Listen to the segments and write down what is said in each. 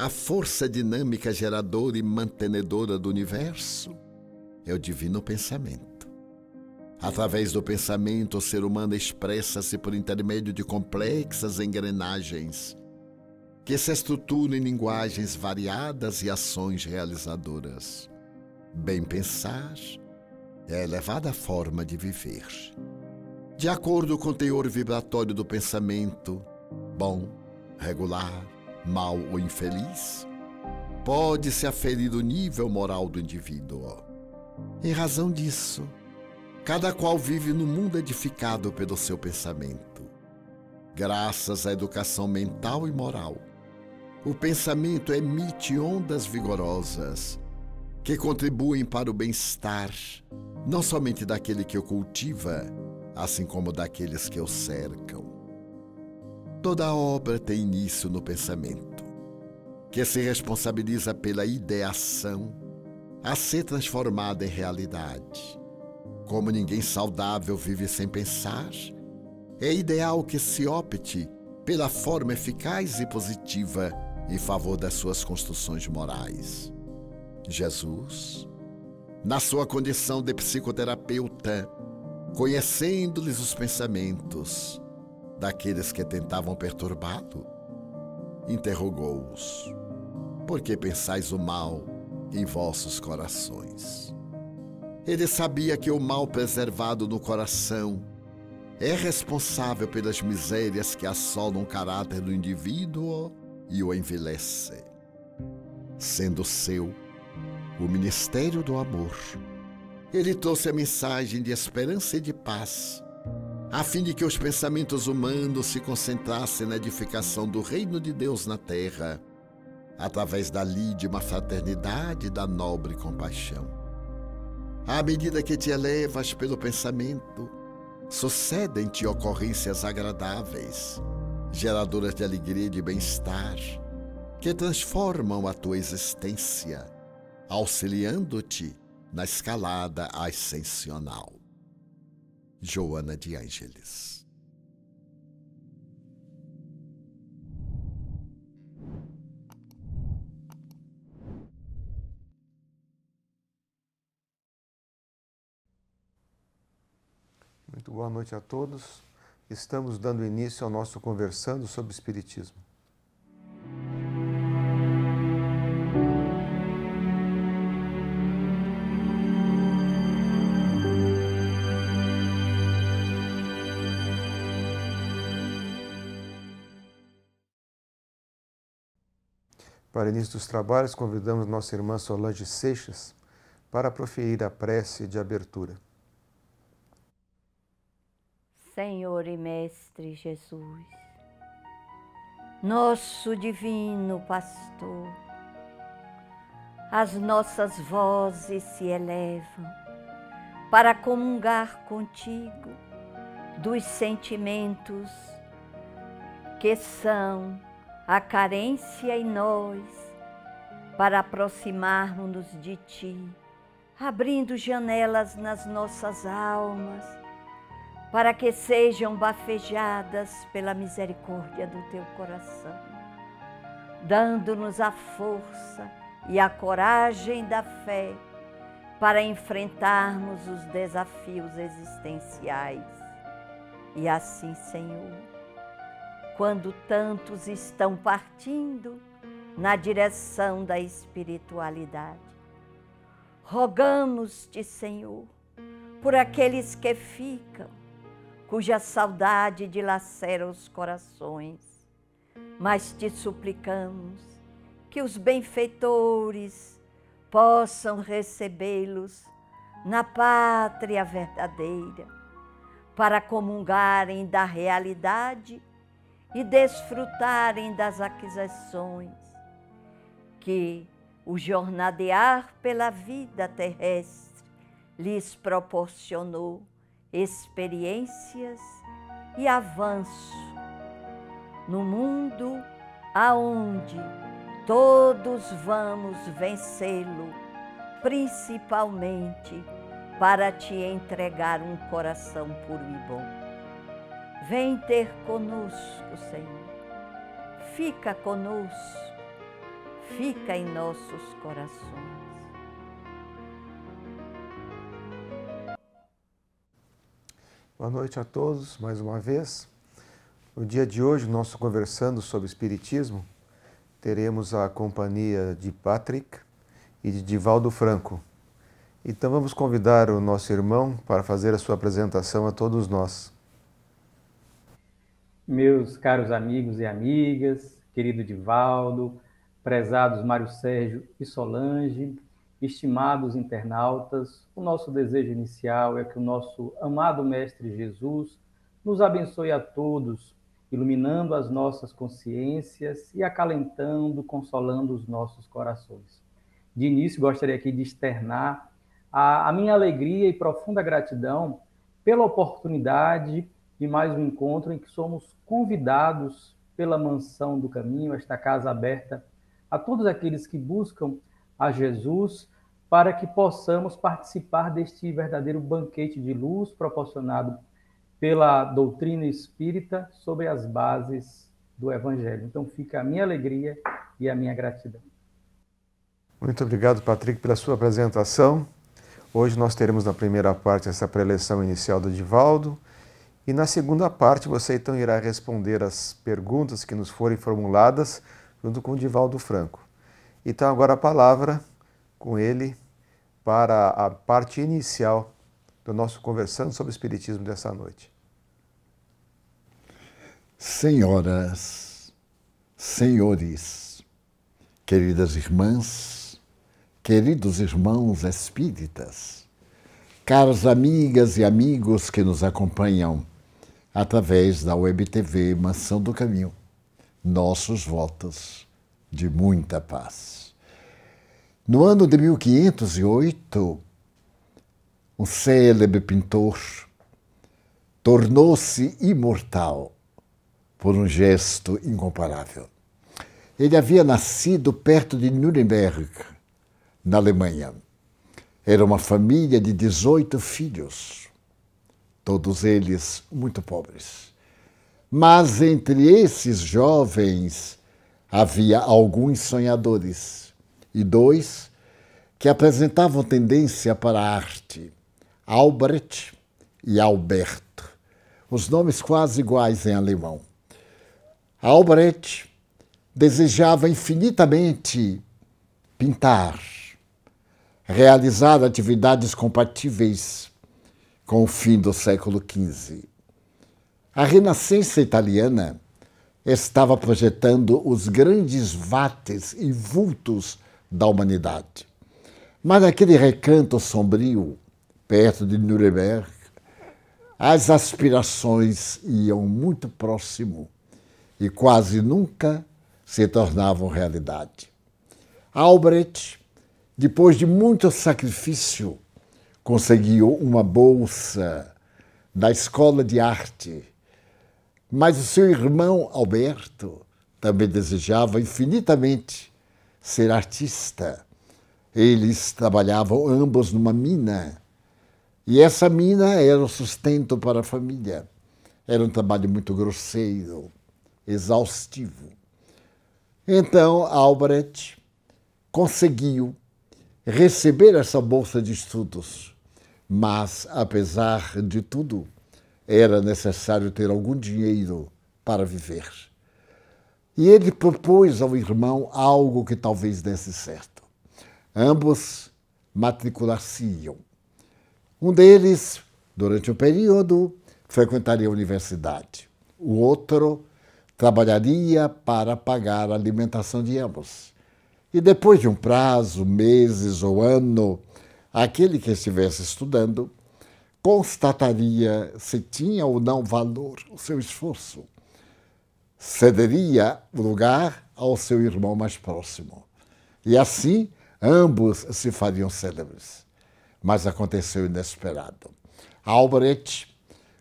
a força dinâmica geradora e mantenedora do universo é o divino pensamento. Através do pensamento, o ser humano expressa-se por intermédio de complexas engrenagens que se estruturam em linguagens variadas e ações realizadoras. Bem pensar é a elevada forma de viver. De acordo com o teor vibratório do pensamento, bom, regular, mal ou infeliz, pode-se aferir o nível moral do indivíduo. Em razão disso, cada qual vive no mundo edificado pelo seu pensamento. Graças à educação mental e moral, o pensamento emite ondas vigorosas que contribuem para o bem-estar, não somente daquele que o cultiva, assim como daqueles que o cercam. Toda obra tem início no pensamento, que se responsabiliza pela ideação a ser transformada em realidade. Como ninguém saudável vive sem pensar, é ideal que se opte pela forma eficaz e positiva em favor das suas construções morais. Jesus, na sua condição de psicoterapeuta, conhecendo-lhes os pensamentos, daqueles que tentavam perturbá-lo? Interrogou-os: Por que pensais o mal em vossos corações? Ele sabia que o mal preservado no coração é responsável pelas misérias que assolam o caráter do indivíduo e o envelhece. Sendo seu o ministério do amor, ele trouxe a mensagem de esperança e de paz a fim de que os pensamentos humanos se concentrassem na edificação do reino de Deus na terra, através da uma fraternidade e da nobre compaixão. À medida que te elevas pelo pensamento, sucedem-te ocorrências agradáveis, geradoras de alegria e de bem-estar, que transformam a tua existência, auxiliando-te na escalada ascensional. Joana de Ângeles. Muito boa noite a todos. Estamos dando início ao nosso conversando sobre Espiritismo. Para o início dos trabalhos, convidamos nossa irmã Solange Seixas para proferir a prece de abertura. Senhor e Mestre Jesus, nosso divino pastor, as nossas vozes se elevam para comungar contigo dos sentimentos que são a carência em nós para aproximarmos-nos de Ti, abrindo janelas nas nossas almas, para que sejam bafejadas pela misericórdia do Teu coração, dando-nos a força e a coragem da fé para enfrentarmos os desafios existenciais. E assim, Senhor, quando tantos estão partindo na direção da espiritualidade. Rogamos-te, Senhor, por aqueles que ficam, cuja saudade dilacera os corações, mas te suplicamos que os benfeitores possam recebê-los na pátria verdadeira, para comungarem da realidade e desfrutarem das aquisições que o jornadear pela vida terrestre lhes proporcionou experiências e avanço no mundo aonde todos vamos vencê-lo, principalmente para te entregar um coração puro e bom. Vem ter conosco, Senhor. Fica conosco, fica em nossos corações. Boa noite a todos, mais uma vez. No dia de hoje, nosso conversando sobre Espiritismo, teremos a companhia de Patrick e de Divaldo Franco. Então vamos convidar o nosso irmão para fazer a sua apresentação a todos nós meus caros amigos e amigas, querido Divaldo, prezados Mário Sérgio e Solange, estimados internautas, o nosso desejo inicial é que o nosso amado Mestre Jesus nos abençoe a todos, iluminando as nossas consciências e acalentando, consolando os nossos corações. De início, gostaria aqui de externar a, a minha alegria e profunda gratidão pela oportunidade de mais um encontro em que somos convidados pela Mansão do Caminho, esta casa aberta a todos aqueles que buscam a Jesus, para que possamos participar deste verdadeiro banquete de luz proporcionado pela doutrina espírita sobre as bases do Evangelho. Então fica a minha alegria e a minha gratidão. Muito obrigado, Patrick, pela sua apresentação. Hoje nós teremos na primeira parte essa preleção inicial do Divaldo e na segunda parte você então irá responder as perguntas que nos forem formuladas junto com o Divaldo Franco. Então agora a palavra com ele para a parte inicial do nosso conversando sobre o espiritismo dessa noite. Senhoras, senhores, queridas irmãs, queridos irmãos espíritas, caras amigas e amigos que nos acompanham através da WebTV Mansão do Caminho. Nossos votos de muita paz. No ano de 1508, um célebre pintor tornou-se imortal por um gesto incomparável. Ele havia nascido perto de Nuremberg, na Alemanha. Era uma família de 18 filhos todos eles muito pobres. Mas entre esses jovens havia alguns sonhadores e dois que apresentavam tendência para a arte, Albrecht e Alberto, os nomes quase iguais em alemão. Albrecht desejava infinitamente pintar, realizar atividades compatíveis com o fim do século XV. A Renascença italiana estava projetando os grandes vates e vultos da humanidade. Mas naquele recanto sombrio, perto de Nuremberg, as aspirações iam muito próximo e quase nunca se tornavam realidade. Albrecht, depois de muito sacrifício, conseguiu uma bolsa da Escola de Arte. Mas o seu irmão Alberto também desejava infinitamente ser artista. Eles trabalhavam ambos numa mina. E essa mina era o sustento para a família. Era um trabalho muito grosseiro, exaustivo. Então, Albrecht conseguiu receber essa bolsa de estudos mas, apesar de tudo, era necessário ter algum dinheiro para viver. E ele propôs ao irmão algo que talvez desse certo. Ambos matricular-se-iam. Um deles, durante o período, frequentaria a universidade. O outro trabalharia para pagar a alimentação de ambos. E depois de um prazo, meses ou ano, aquele que estivesse estudando constataria se tinha ou não valor o seu esforço. Cederia o lugar ao seu irmão mais próximo. E assim ambos se fariam célebres. Mas aconteceu inesperado. Albrecht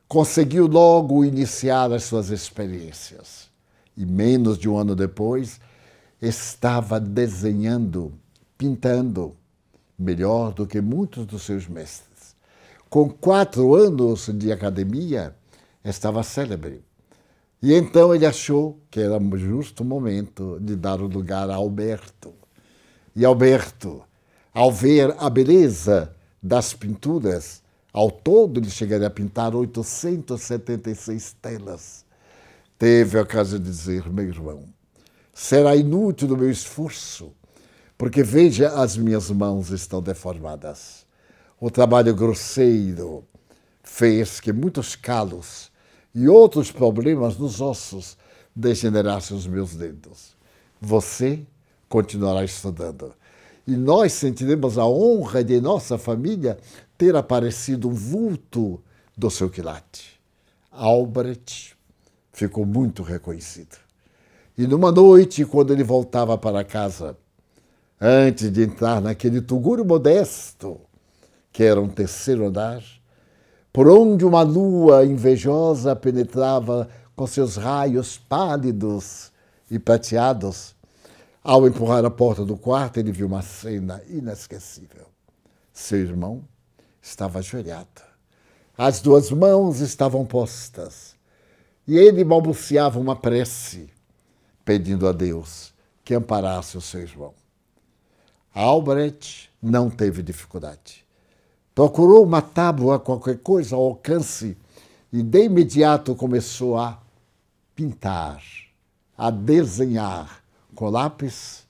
conseguiu logo iniciar as suas experiências. E menos de um ano depois, estava desenhando, pintando melhor do que muitos dos seus mestres. Com quatro anos de academia, estava célebre. E então ele achou que era justo o momento de dar o lugar a Alberto. E Alberto, ao ver a beleza das pinturas, ao todo ele chegaria a pintar 876 telas. Teve a ocasião de dizer, meu irmão, será inútil o meu esforço porque veja, as minhas mãos estão deformadas. O trabalho grosseiro fez que muitos calos e outros problemas nos ossos degenerassem os meus dedos. Você continuará estudando. E nós sentiremos a honra de nossa família ter aparecido um vulto do seu quilate. Albrecht ficou muito reconhecido. E numa noite, quando ele voltava para casa, antes de entrar naquele tugúrio modesto, que era um terceiro andar, por onde uma lua invejosa penetrava com seus raios pálidos e prateados. Ao empurrar a porta do quarto, ele viu uma cena inesquecível. Seu irmão estava ajoelhado. As duas mãos estavam postas. E ele balbuciava uma prece, pedindo a Deus que amparasse o seu irmão. Albrecht não teve dificuldade. Procurou uma tábua, qualquer coisa, ao alcance, e de imediato começou a pintar, a desenhar com lápis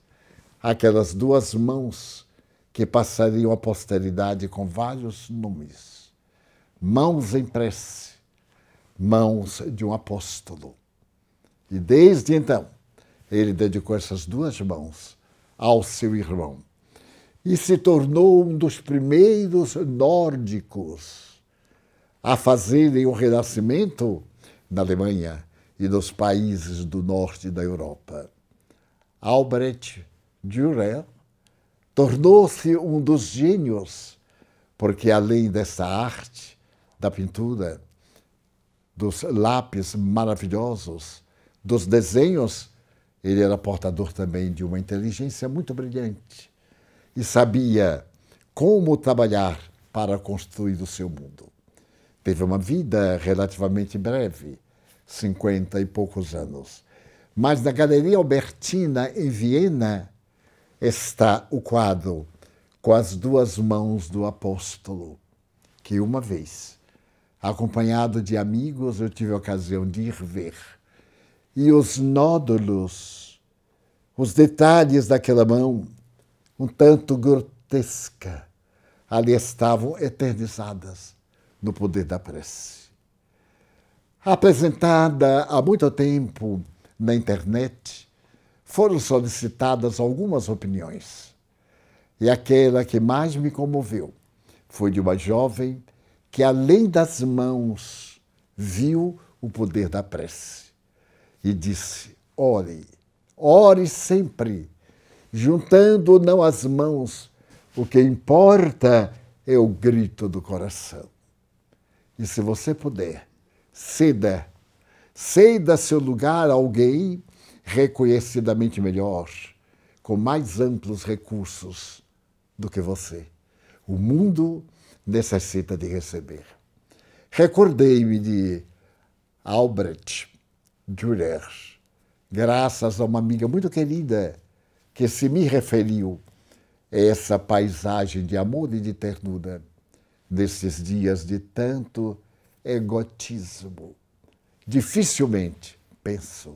aquelas duas mãos que passariam à posteridade com vários nomes. Mãos em prece, mãos de um apóstolo. E desde então, ele dedicou essas duas mãos ao seu irmão e se tornou um dos primeiros nórdicos a fazerem o renascimento na Alemanha e nos países do norte da Europa. Albrecht Dürer tornou-se um dos gênios, porque além dessa arte, da pintura, dos lápis maravilhosos, dos desenhos, ele era portador também de uma inteligência muito brilhante e sabia como trabalhar para construir o seu mundo. Teve uma vida relativamente breve, 50 e poucos anos. Mas na Galeria Albertina, em Viena, está o quadro com as duas mãos do apóstolo, que uma vez, acompanhado de amigos, eu tive a ocasião de ir ver. E os nódulos, os detalhes daquela mão, um tanto grotesca, ali estavam eternizadas no poder da prece. Apresentada há muito tempo na internet, foram solicitadas algumas opiniões. E aquela que mais me comoveu foi de uma jovem que, além das mãos, viu o poder da prece e disse: ore, ore sempre juntando não as mãos, o que importa é o grito do coração. E se você puder, ceda, ceda seu lugar a alguém reconhecidamente melhor, com mais amplos recursos do que você. O mundo necessita de receber. Recordei-me de Albrecht Dürer, graças a uma amiga muito querida, que se me referiu a essa paisagem de amor e de ternura nesses dias de tanto egotismo. Dificilmente, penso,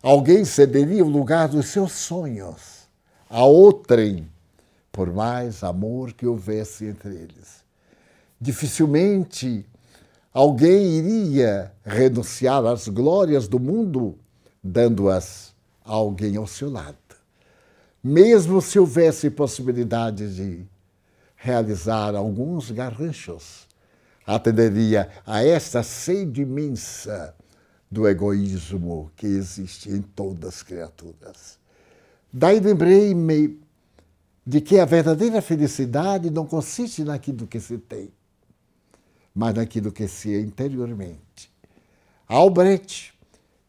alguém cederia o lugar dos seus sonhos a outrem, por mais amor que houvesse entre eles. Dificilmente alguém iria renunciar às glórias do mundo, dando-as a alguém ao seu lado mesmo se houvesse possibilidade de realizar alguns garranchos, atenderia a esta sede imensa do egoísmo que existe em todas as criaturas. Daí lembrei-me de que a verdadeira felicidade não consiste naquilo que se tem, mas naquilo que se é interiormente. Albrecht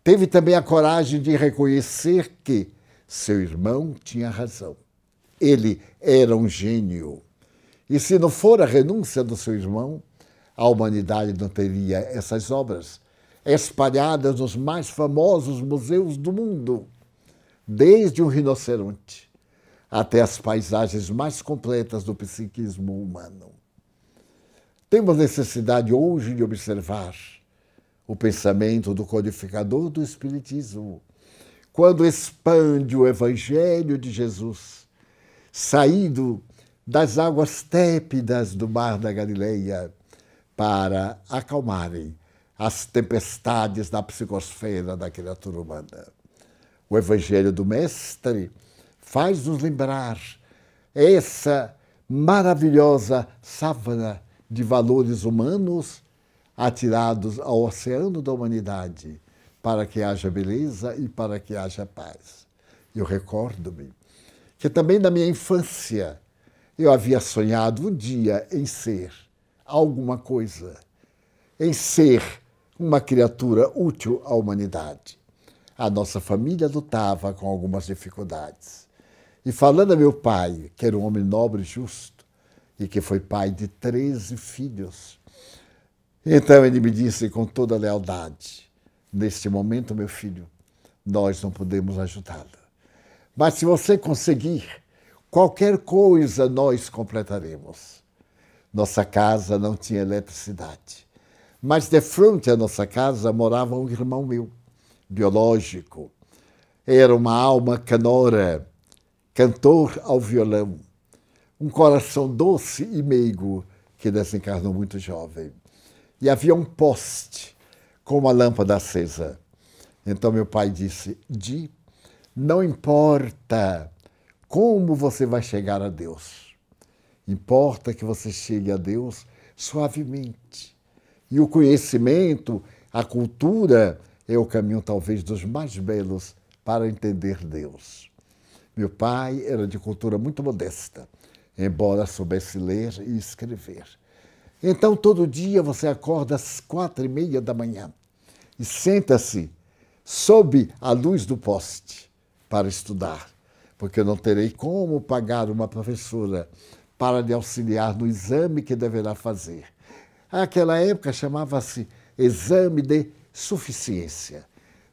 teve também a coragem de reconhecer que seu irmão tinha razão. Ele era um gênio. E se não for a renúncia do seu irmão, a humanidade não teria essas obras espalhadas nos mais famosos museus do mundo, desde um rinoceronte até as paisagens mais completas do psiquismo humano. Temos necessidade hoje de observar o pensamento do codificador do Espiritismo, quando expande o Evangelho de Jesus, saindo das águas tépidas do Mar da Galileia para acalmarem as tempestades da psicosfera da criatura humana. O Evangelho do Mestre faz nos lembrar essa maravilhosa savana de valores humanos atirados ao oceano da humanidade para que haja beleza e para que haja paz. Eu recordo-me que também na minha infância eu havia sonhado um dia em ser alguma coisa, em ser uma criatura útil à humanidade. A nossa família lutava com algumas dificuldades. E falando a meu pai, que era um homem nobre e justo, e que foi pai de 13 filhos, então ele me disse com toda lealdade: Neste momento, meu filho, nós não podemos ajudá-la. Mas se você conseguir, qualquer coisa nós completaremos. Nossa casa não tinha eletricidade. Mas de frente à nossa casa morava um irmão meu, biológico. Era uma alma canora, cantor ao violão, um coração doce e meigo que desencarnou muito jovem. E havia um poste com uma lâmpada acesa. Então meu pai disse: Di, não importa como você vai chegar a Deus, importa que você chegue a Deus suavemente. E o conhecimento, a cultura, é o caminho talvez dos mais belos para entender Deus. Meu pai era de cultura muito modesta, embora soubesse ler e escrever. Então, todo dia você acorda às quatro e meia da manhã e senta-se sob a luz do poste para estudar, porque eu não terei como pagar uma professora para lhe auxiliar no exame que deverá fazer. Aquela época chamava-se exame de suficiência.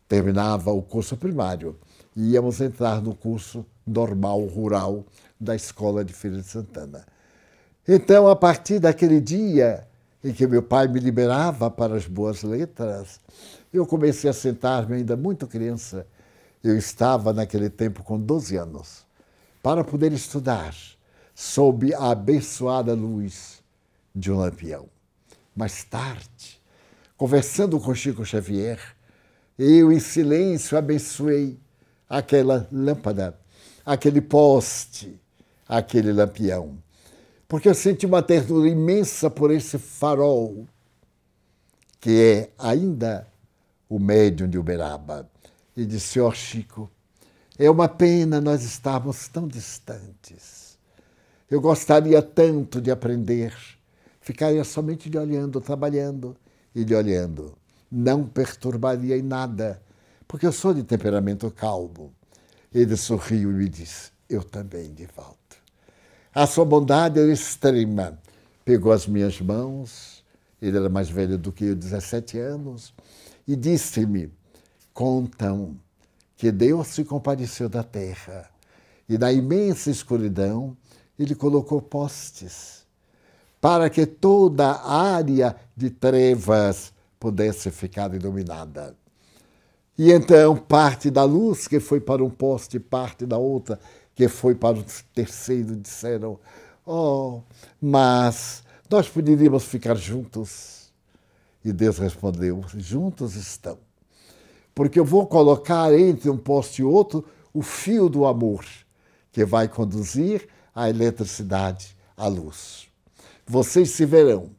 Terminava o curso primário e íamos entrar no curso normal rural da Escola de Feira de Santana. Então, a partir daquele dia, em que meu pai me liberava para as boas letras, eu comecei a sentar-me ainda muito criança. Eu estava naquele tempo com 12 anos, para poder estudar sob a abençoada luz de um lampião. Mais tarde, conversando com Chico Xavier, eu em silêncio abençoei aquela lâmpada, aquele poste, aquele lampião porque eu senti uma ternura imensa por esse farol, que é ainda o médium de Uberaba. E disse, ó oh, Chico, é uma pena nós estarmos tão distantes. Eu gostaria tanto de aprender. Ficaria somente lhe olhando, trabalhando e lhe olhando. Não perturbaria em nada, porque eu sou de temperamento calmo. Ele sorriu e me disse, eu também, volta. A sua bondade é extrema. Pegou as minhas mãos, ele era mais velho do que eu, 17 anos, e disse-me: Contam que Deus se compareceu da terra e na imensa escuridão ele colocou postes para que toda a área de trevas pudesse ficar iluminada. E então parte da luz que foi para um poste, parte da outra, que foi para o terceiro disseram: Oh, mas nós poderíamos ficar juntos. E Deus respondeu: Juntos estão. Porque eu vou colocar entre um poste e outro o fio do amor, que vai conduzir a eletricidade à luz. Vocês se verão.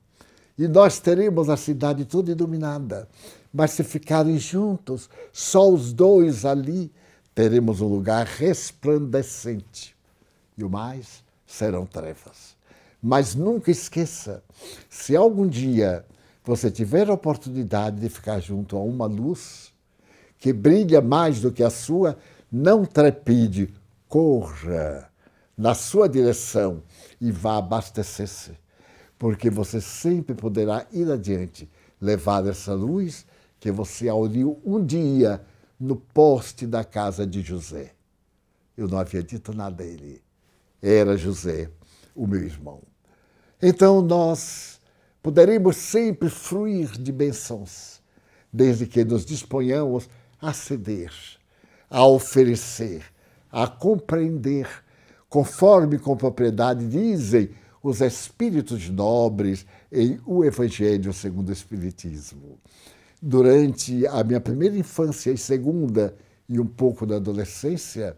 E nós teremos a cidade toda iluminada. Mas se ficarem juntos, só os dois ali, teremos um lugar resplandecente e o mais serão trevas. Mas nunca esqueça, se algum dia você tiver a oportunidade de ficar junto a uma luz que brilha mais do que a sua, não trepide, corra na sua direção e vá abastecer-se, porque você sempre poderá ir adiante, levar essa luz que você auriu um dia no poste da casa de José. Eu não havia dito nada a ele. Era José, o meu irmão. Então nós poderemos sempre fruir de bênçãos, desde que nos disponhamos a ceder, a oferecer, a compreender, conforme com propriedade dizem os espíritos nobres em O Evangelho segundo o Espiritismo durante a minha primeira infância e segunda e um pouco da adolescência,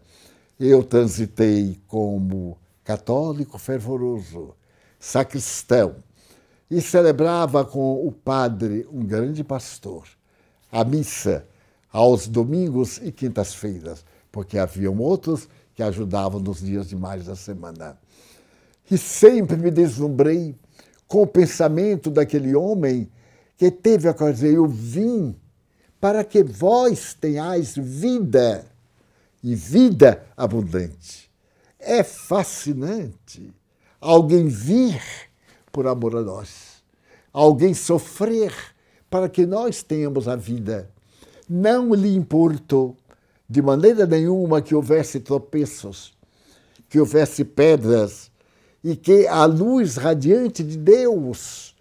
eu transitei como católico fervoroso, sacristão, e celebrava com o padre, um grande pastor, a missa aos domingos e quintas-feiras, porque haviam outros que ajudavam nos dias demais da semana. E sempre me deslumbrei com o pensamento daquele homem que teve a coragem, eu vim para que vós tenhais vida e vida abundante. É fascinante alguém vir por amor a nós, alguém sofrer para que nós tenhamos a vida. Não lhe importou de maneira nenhuma que houvesse tropeços, que houvesse pedras e que a luz radiante de Deus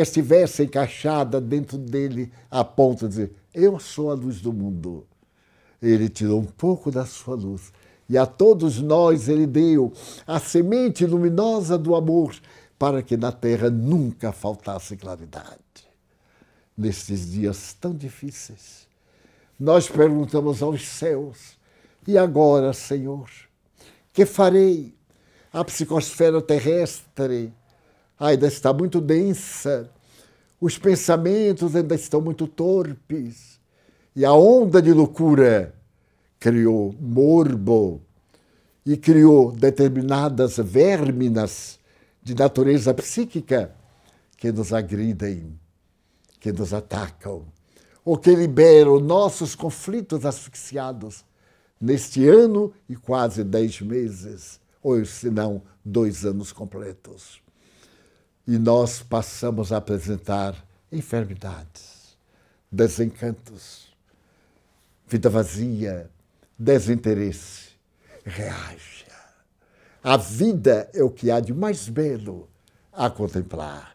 estivesse encaixada dentro dele a ponto de dizer: Eu sou a luz do mundo. Ele tirou um pouco da sua luz e a todos nós ele deu a semente luminosa do amor para que na terra nunca faltasse claridade. Nestes dias tão difíceis, nós perguntamos aos céus: E agora, Senhor? Que farei? A psicosfera terrestre ah, ainda está muito densa, os pensamentos ainda estão muito torpes, e a onda de loucura criou morbo e criou determinadas verminas de natureza psíquica que nos agridem, que nos atacam, ou que liberam nossos conflitos asfixiados neste ano e quase dez meses, ou se não, dois anos completos e nós passamos a apresentar enfermidades, desencantos, vida vazia, desinteresse. Reaja. A vida é o que há de mais belo a contemplar.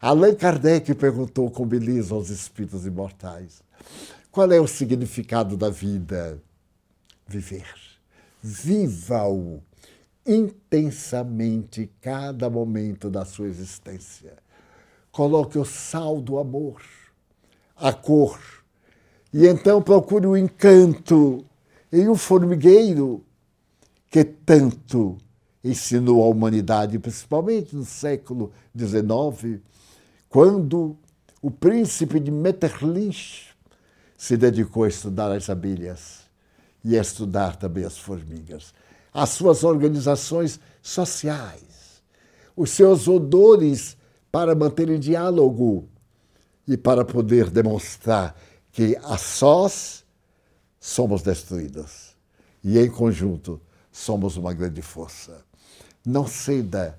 Allan Kardec perguntou com beleza aos espíritos imortais: qual é o significado da vida? Viver. Viva-o intensamente cada momento da sua existência. Coloque o sal do amor, a cor, e então procure o encanto em um formigueiro que tanto ensinou a humanidade, principalmente no século XIX, quando o príncipe de Metterlich se dedicou a estudar as abelhas e a estudar também as formigas as suas organizações sociais, os seus odores para manter em diálogo e para poder demonstrar que a sós somos destruídos e em conjunto somos uma grande força. Não ceda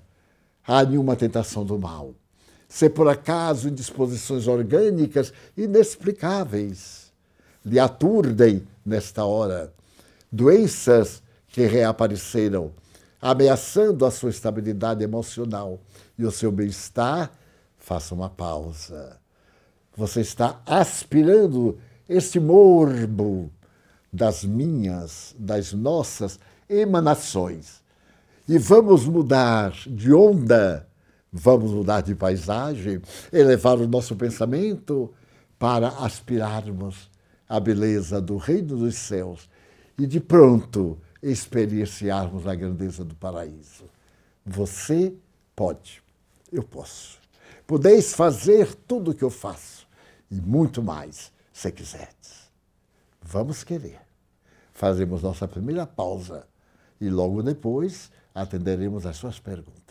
a nenhuma tentação do mal. Se por acaso disposições orgânicas inexplicáveis lhe aturdem nesta hora, doenças que reapareceram, ameaçando a sua estabilidade emocional e o seu bem-estar, faça uma pausa. Você está aspirando este morbo das minhas, das nossas emanações. E vamos mudar de onda, vamos mudar de paisagem, elevar o nosso pensamento para aspirarmos a beleza do reino dos céus. E de pronto, experienciarmos a grandeza do paraíso. Você pode, eu posso. Podeis fazer tudo o que eu faço e muito mais, se quiseres. Vamos querer. Fazemos nossa primeira pausa e logo depois atenderemos às suas perguntas.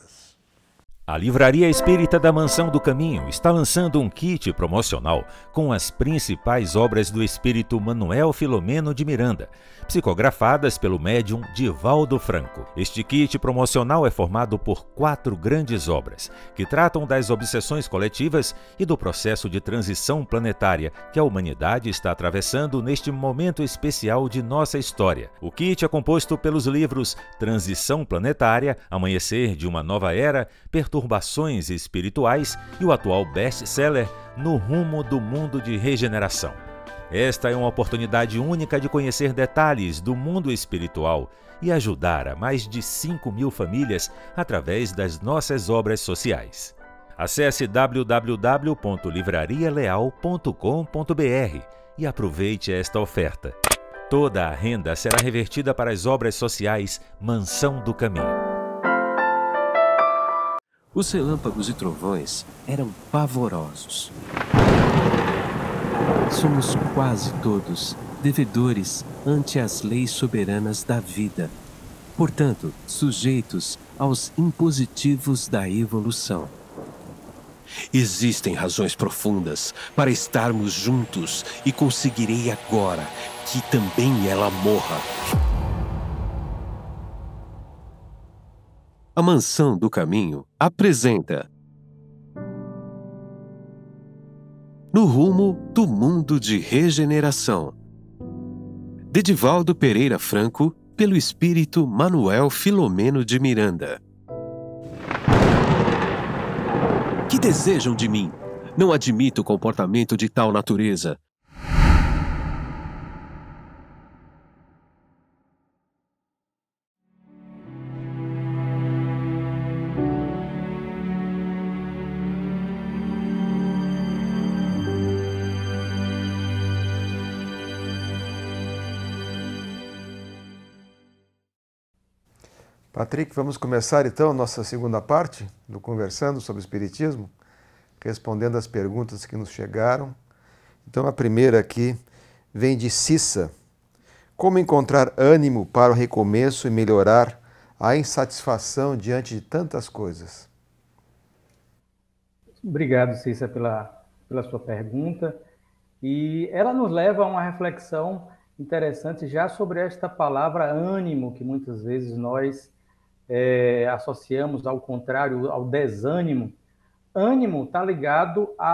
A Livraria Espírita da Mansão do Caminho está lançando um kit promocional com as principais obras do espírito Manuel Filomeno de Miranda, psicografadas pelo médium Divaldo Franco. Este kit promocional é formado por quatro grandes obras, que tratam das obsessões coletivas e do processo de transição planetária que a humanidade está atravessando neste momento especial de nossa história. O kit é composto pelos livros Transição Planetária, Amanhecer de uma Nova Era, Perturbação Perturbações Espirituais e o atual best-seller No Rumo do Mundo de Regeneração. Esta é uma oportunidade única de conhecer detalhes do mundo espiritual e ajudar a mais de 5 mil famílias através das nossas obras sociais. Acesse www.livrarialeal.com.br e aproveite esta oferta. Toda a renda será revertida para as obras sociais Mansão do Caminho. Os relâmpagos e trovões eram pavorosos. Somos quase todos devedores ante as leis soberanas da vida, portanto, sujeitos aos impositivos da evolução. Existem razões profundas para estarmos juntos e conseguirei agora que também ela morra. A Mansão do Caminho apresenta No rumo do mundo de regeneração. De Pereira Franco, pelo espírito Manuel Filomeno de Miranda. Que desejam de mim? Não admito comportamento de tal natureza. Patrick, vamos começar então nossa segunda parte do Conversando sobre Espiritismo, respondendo às perguntas que nos chegaram. Então, a primeira aqui vem de Cissa. Como encontrar ânimo para o recomeço e melhorar a insatisfação diante de tantas coisas? Obrigado, Cissa, pela, pela sua pergunta. E ela nos leva a uma reflexão interessante já sobre esta palavra ânimo, que muitas vezes nós é, associamos, ao contrário, ao desânimo. Ânimo está ligado a,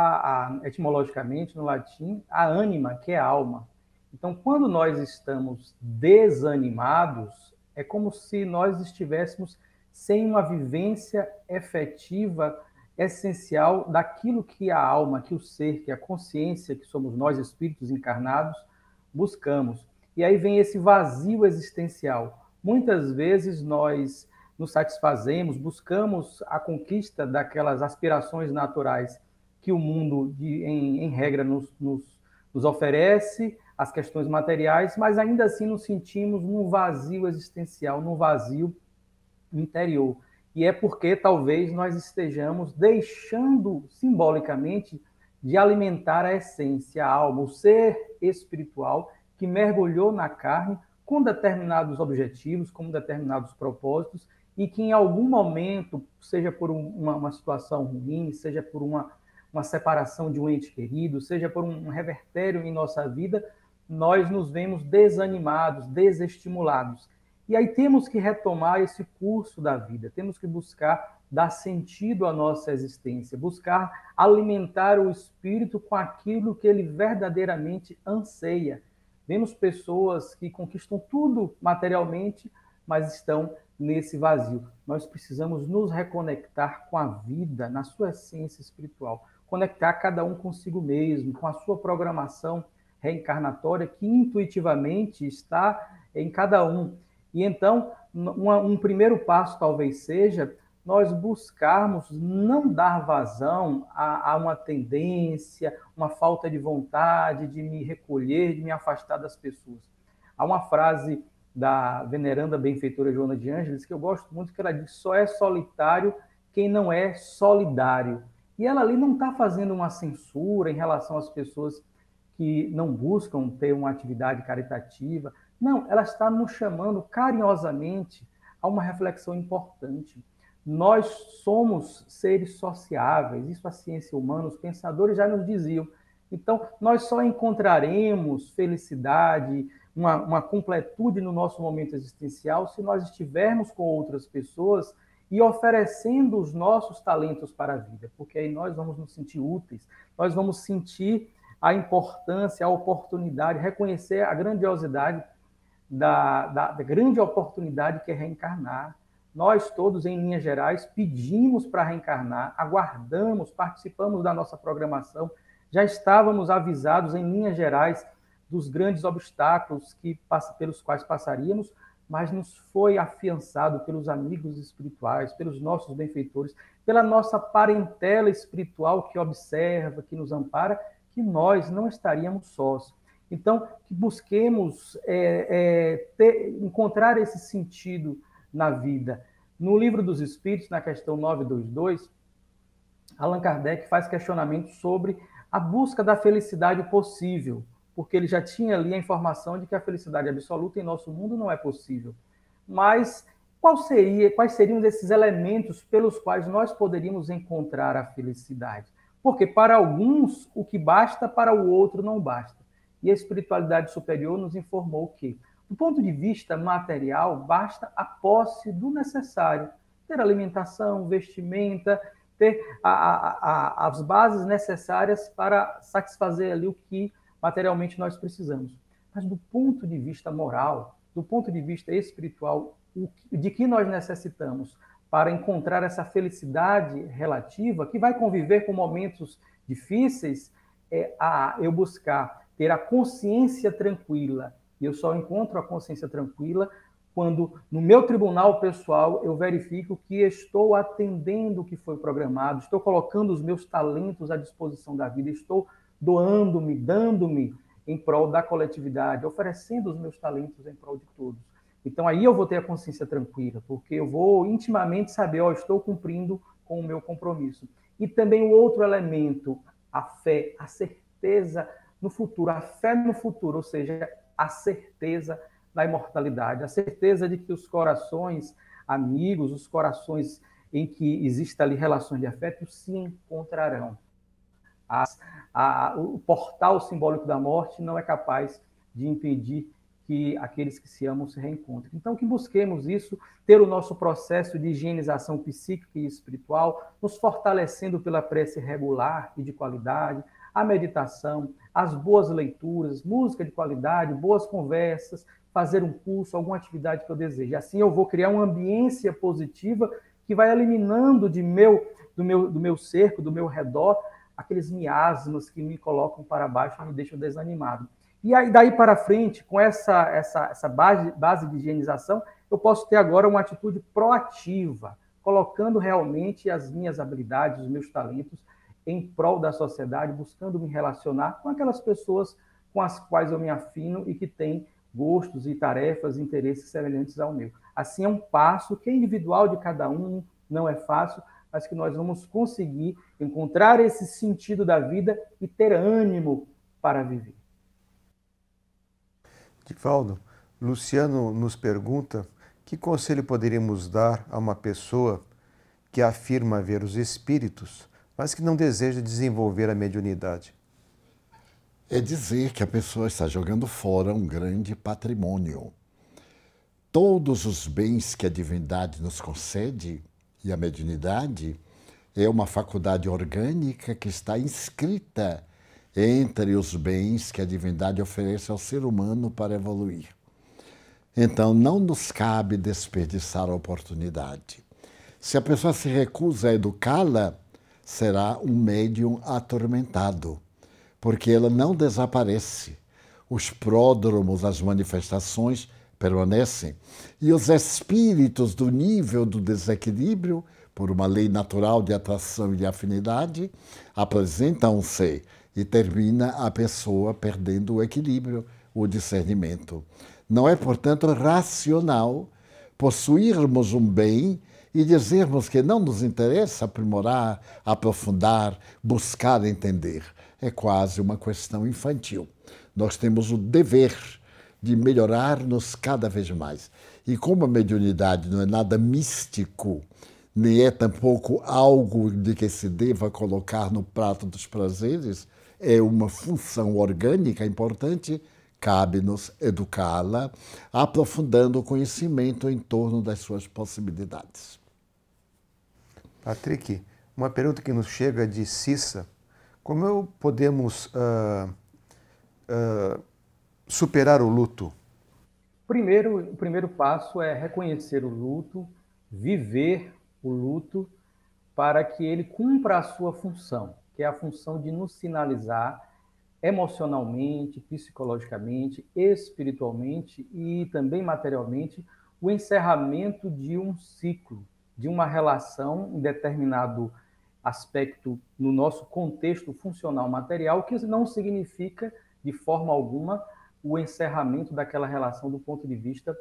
a, etimologicamente no latim a ânima, que é alma. Então, quando nós estamos desanimados, é como se nós estivéssemos sem uma vivência efetiva, essencial daquilo que a alma, que o ser, que a consciência, que somos nós, espíritos encarnados, buscamos. E aí vem esse vazio existencial. Muitas vezes nós nos satisfazemos, buscamos a conquista daquelas aspirações naturais que o mundo, de, em, em, regra, nos, nos, nos oferece, as questões materiais, mas ainda assim nos sentimos num vazio existencial, num vazio interior. E é porque talvez nós estejamos deixando simbolicamente de alimentar a essência, a alma, o ser espiritual que mergulhou na carne com determinados objetivos, com determinados propósitos e que em algum momento, seja por um, uma, uma, situação ruim, seja por uma, uma separação de um ente querido, seja por um, um revertério em nossa vida, nós nos vemos desanimados, desestimulados. E aí temos que retomar esse curso da vida, temos que buscar dar sentido à nossa existência, buscar alimentar o espírito com aquilo que ele verdadeiramente anseia. Vemos pessoas que conquistam tudo materialmente, mas estão nesse vazio. Nós precisamos nos reconectar com a vida, na sua essência espiritual. Conectar cada um consigo mesmo, com a sua programação reencarnatória, que intuitivamente está em cada um. E então, um primeiro passo talvez seja nós buscarmos não dar vazão a, a, uma tendência, uma falta de vontade de me recolher, de me afastar das pessoas. Há uma frase da veneranda benfeitora Joana de Ângeles, que eu gosto muito, que ela diz: só é solitário quem não é solidário. E ela ali não está fazendo uma censura em relação às pessoas que não buscam ter uma atividade caritativa. Não, ela está nos chamando carinhosamente a uma reflexão importante. Nós somos seres sociáveis, isso a ciência humana, os pensadores já nos diziam. Então, nós só encontraremos felicidade, uma, uma completude no nosso momento existencial se nós estivermos com outras pessoas e oferecendo os nossos talentos para a vida, porque aí nós vamos nos sentir úteis, nós vamos sentir a importância, a oportunidade, reconhecer a grandiosidade da, da, da grande oportunidade que é reencarnar. Nós todos, em linhas gerais, pedimos para reencarnar, aguardamos, participamos da nossa programação, já estávamos avisados, em linhas gerais, dos grandes obstáculos que pelos quais passaríamos, mas nos foi afiançado pelos amigos espirituais, pelos nossos benfeitores, pela nossa parentela espiritual que observa, que nos ampara, que nós não estaríamos sós. Então, que busquemos é, é, ter, encontrar esse sentido na vida. No Livro dos Espíritos, na questão 922, Allan Kardec faz questionamento sobre a busca da felicidade possível porque ele já tinha ali a informação de que a felicidade absoluta em nosso mundo não é possível. Mas qual seria, quais seriam esses elementos pelos quais nós poderíamos encontrar a felicidade? Porque para alguns o que basta, para o outro não basta. E a espiritualidade superior nos informou que, do ponto de vista material, basta a posse do necessário, ter alimentação, vestimenta, ter a, a, a, as bases necessárias para satisfazer ali o que materialmente nós precisamos. Mas do ponto de vista moral, do ponto de vista espiritual, de que nós necessitamos para encontrar essa felicidade relativa que vai conviver com momentos difíceis, é a eu buscar ter a consciência tranquila. E eu só encontro a consciência tranquila quando no meu tribunal pessoal eu verifico que estou atendendo o que foi programado, estou colocando os meus talentos à disposição da vida, estou doando-me, dando-me em prol da coletividade, oferecendo os meus talentos em prol de todos. Então aí eu vou ter a consciência tranquila, porque eu vou intimamente saber, ó, oh, estou cumprindo com o meu compromisso. E também o outro elemento, a fé, a certeza no futuro, a fé no futuro, ou seja, a certeza da imortalidade, a certeza de que os corações amigos, os corações em que existem ali relações de afeto se encontrarão. As, a, o portal simbólico da morte não é capaz de impedir que aqueles que se amam se reencontrem. Então, que busquemos isso, ter o nosso processo de higienização psíquica e espiritual, nos fortalecendo pela prece regular e de qualidade, a meditação, as boas leituras, música de qualidade, boas conversas, fazer um curso, alguma atividade que eu deseje. Assim, eu vou criar uma ambiência positiva que vai eliminando de meu, do, meu, do meu cerco, do meu redor, aqueles miasmas que me colocam para baixo e me deixam desanimado. E aí, daí para frente, com essa, essa, essa base, base de higienização, eu posso ter agora uma atitude proativa, colocando realmente as minhas habilidades, os meus talentos em prol da sociedade, buscando me relacionar com aquelas pessoas com as quais eu me afino e que têm gostos e tarefas, interesses semelhantes ao meu. Assim, é um passo que é individual de cada um, não é fácil, mas que nós vamos conseguir encontrar esse sentido da vida e ter ânimo para viver. Divaldo, Luciano nos pergunta que conselho poderíamos dar a uma pessoa que afirma ver os espíritos, mas que não deseja desenvolver a mediunidade? É dizer que a pessoa está jogando fora um grande patrimônio. Todos os bens que a divindade nos concede e a mediunidade é uma faculdade orgânica que está inscrita entre os bens que a divindade oferece ao ser humano para evoluir. Então, não nos cabe desperdiçar a oportunidade. Se a pessoa se recusa a educá-la, será um médium atormentado, porque ela não desaparece. Os pródromos, as manifestações, permanecem. E os espíritos do nível do desequilíbrio, por uma lei natural de atração e de afinidade, apresentam-se e termina a pessoa perdendo o equilíbrio, o discernimento. Não é, portanto, racional possuirmos um bem e dizermos que não nos interessa aprimorar, aprofundar, buscar entender. É quase uma questão infantil. Nós temos o dever de melhorar-nos cada vez mais. E como a mediunidade não é nada místico, nem é tampouco algo de que se deva colocar no prato dos prazeres, é uma função orgânica importante, cabe-nos educá-la, aprofundando o conhecimento em torno das suas possibilidades. Patrick, uma pergunta que nos chega de Cissa. Como podemos uh, uh superar o luto? Primeiro, o primeiro passo é reconhecer o luto, viver o luto, para que ele cumpra a sua função, que é a função de nos sinalizar emocionalmente, psicologicamente, espiritualmente e também materialmente o encerramento de um ciclo, de uma relação em determinado aspecto no nosso contexto funcional material, que não significa de forma alguma o encerramento daquela relação do ponto de vista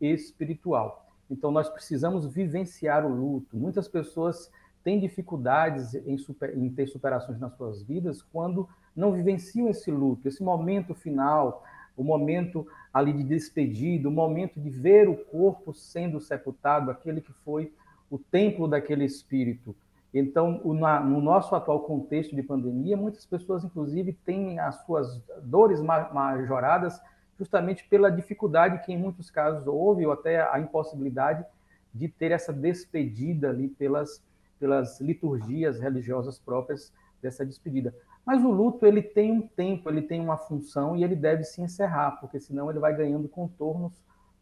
espiritual. Então, nós precisamos vivenciar o luto. Muitas pessoas têm dificuldades em, super, em ter superações nas suas vidas quando não vivenciam esse luto, esse momento final, o momento ali de despedida, o momento de ver o corpo sendo sepultado, aquele que foi o templo daquele espírito. Então, no nosso atual contexto de pandemia, muitas pessoas, inclusive, têm as suas dores majoradas justamente pela dificuldade que, em muitos casos, houve, ou até a impossibilidade de ter essa despedida ali pelas, pelas liturgias religiosas próprias dessa despedida. Mas o luto, ele tem um tempo, ele tem uma função e ele deve se encerrar, porque senão ele vai ganhando contornos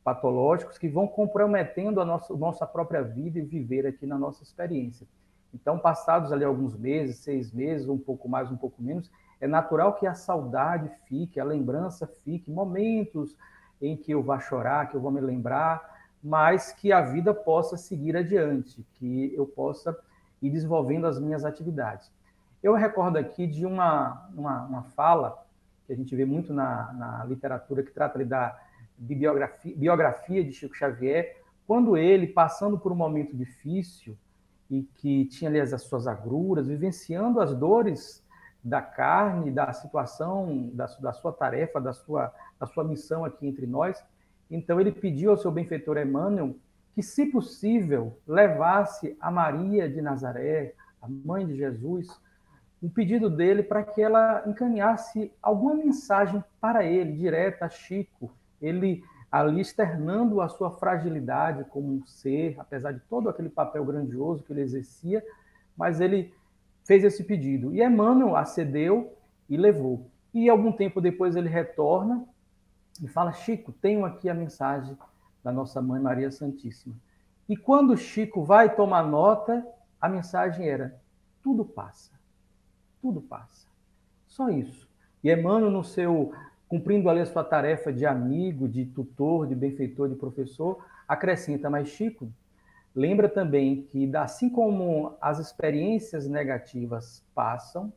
patológicos que vão comprometendo a nossa, nossa própria vida e viver aqui na nossa experiência. Então, passados ali alguns meses, seis meses, um pouco mais, um pouco menos, é natural que a saudade fique, a lembrança fique, momentos em que eu vá chorar, que eu vou me lembrar, mas que a vida possa seguir adiante, que eu possa ir desenvolvendo as minhas atividades. Eu recordo aqui de uma, uma, uma fala que a gente vê muito na, na literatura que trata da biografia, biografia de Chico Xavier, quando ele, passando por um momento difícil, e que tinha ali as, as suas agruras, vivenciando as dores da carne, da situação, da, da sua tarefa, da sua, da sua missão aqui entre nós. Então ele pediu ao seu benfeitor Emmanuel que, se possível, levasse a Maria de Nazaré, a mãe de Jesus, um pedido dele para que ela encaminhasse alguma mensagem para ele, direta a Chico. Ele ali externando a sua fragilidade como um ser, apesar de todo aquele papel grandioso que ele exercia, mas ele fez esse pedido. E Emmanuel acedeu e levou. E algum tempo depois ele retorna e fala: Chico, tenho aqui a mensagem da nossa mãe Maria Santíssima. E quando Chico vai tomar nota, a mensagem era: tudo passa, tudo passa. Só isso. E Emmanuel, no seu cumprindo ali a sua tarefa de amigo, de tutor, de benfeitor, de professor, acrescenta, mais Chico, lembra também que, assim como as experiências negativas passam,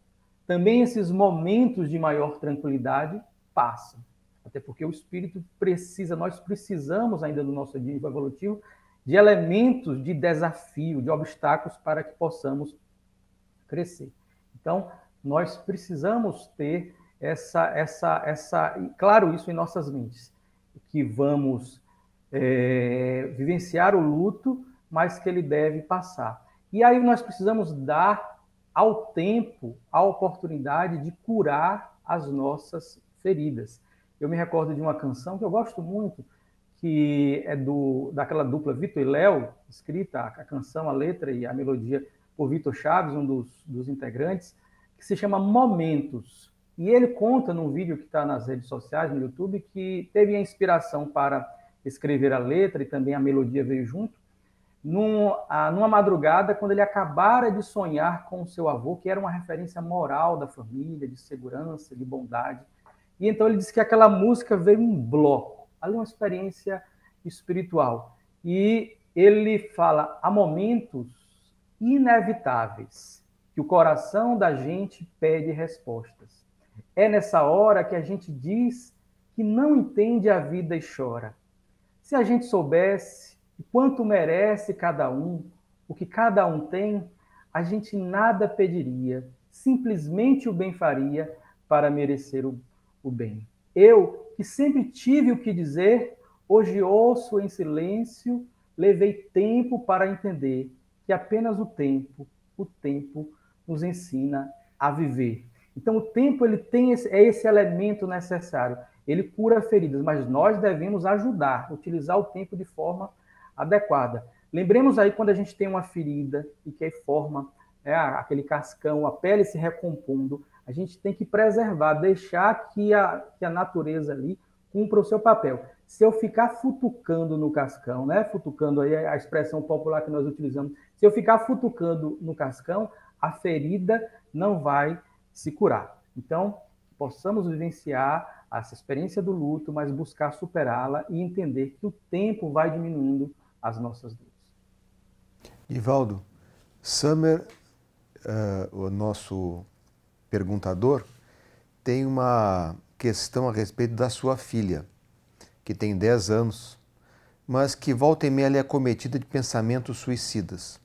também esses momentos de maior tranquilidade passam. Até porque o espírito precisa, nós precisamos ainda do nosso dia evolutivo de elementos de desafio, de obstáculos para que possamos crescer. Então, nós precisamos ter essa, essa, essa, claro, isso em nossas mentes, que vamos é, vivenciar o luto, mas que ele deve passar. E aí nós precisamos dar ao tempo a oportunidade de curar as nossas feridas. Eu me recordo de uma canção que eu gosto muito, que é do daquela dupla Vitor e Léo, escrita a canção, a letra e a melodia por Vitor Chaves, um dos, dos integrantes, que se chama Momentos. E ele conta num vídeo que está nas redes sociais, no YouTube, que teve a inspiração para escrever a letra e também a melodia veio junto, num, a, numa madrugada, quando ele acabara de sonhar com seu avô, que era uma referência moral da família, de segurança, de bondade. E então ele disse que aquela música veio um bloco, ali uma experiência espiritual. E ele fala: há momentos inevitáveis que o coração da gente pede respostas. É nessa hora que a gente diz que não entende a vida e chora. Se a gente soubesse o quanto merece cada um, o que cada um tem, a gente nada pediria, simplesmente o bem faria para merecer o, o bem. Eu, que sempre tive o que dizer, hoje ouço em silêncio, levei tempo para entender que apenas o tempo, o tempo nos ensina a viver. Então, o tempo ele tem esse, é esse elemento necessário. Ele cura feridas, mas nós devemos ajudar, utilizar o tempo de forma adequada. Lembremos aí quando a gente tem uma ferida e que aí é forma é, aquele cascão, a pele se recompondo, a gente tem que preservar, deixar que a, que a natureza ali cumpra o seu papel. Se eu ficar futucando no cascão, né? Futucando aí a expressão popular que nós utilizamos. Se eu ficar futucando no cascão, a ferida não vai se curar. Então, possamos vivenciar essa experiência do luto, mas buscar superá-la e entender que o tempo vai diminuindo as nossas dores. Ivaldo, Summer, uh, o nosso perguntador, tem uma questão a respeito da sua filha, que tem 10 anos, mas que volta e meia é acometida de pensamentos suicidas.